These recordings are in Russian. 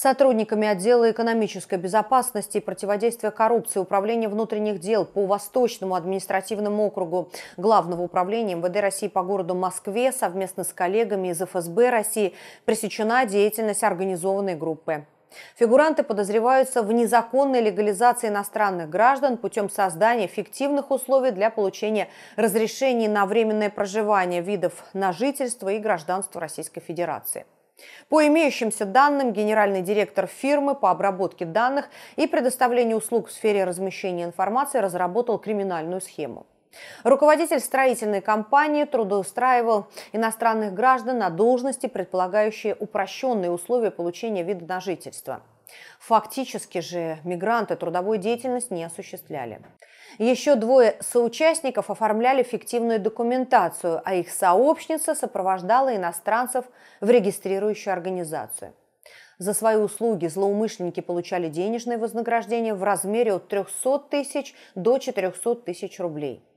сотрудниками отдела экономической безопасности и противодействия коррупции Управления внутренних дел по Восточному административному округу Главного управления МВД России по городу Москве совместно с коллегами из ФСБ России пресечена деятельность организованной группы. Фигуранты подозреваются в незаконной легализации иностранных граждан путем создания фиктивных условий для получения разрешений на временное проживание видов на жительство и гражданство Российской Федерации. По имеющимся данным, генеральный директор фирмы по обработке данных и предоставлению услуг в сфере размещения информации разработал криминальную схему. Руководитель строительной компании трудоустраивал иностранных граждан на должности, предполагающие упрощенные условия получения вида на жительство – Фактически же мигранты трудовую деятельность не осуществляли. Еще двое соучастников оформляли фиктивную документацию, а их сообщница сопровождала иностранцев в регистрирующую организацию. За свои услуги злоумышленники получали денежное вознаграждение в размере от 300 тысяч до 400 тысяч рублей –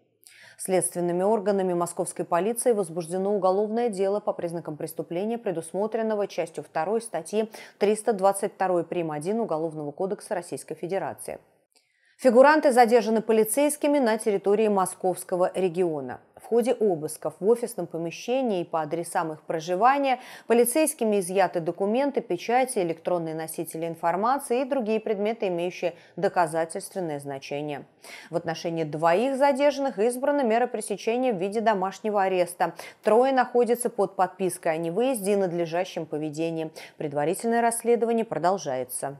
Следственными органами московской полиции возбуждено уголовное дело по признакам преступления, предусмотренного частью 2 статьи 322 прим. 1 Уголовного кодекса Российской Федерации. Фигуранты задержаны полицейскими на территории московского региона ходе обысков в офисном помещении и по адресам их проживания полицейскими изъяты документы, печати, электронные носители информации и другие предметы, имеющие доказательственное значение. В отношении двоих задержанных избрана мера пресечения в виде домашнего ареста. Трое находятся под подпиской о а невыезде и надлежащем поведении. Предварительное расследование продолжается.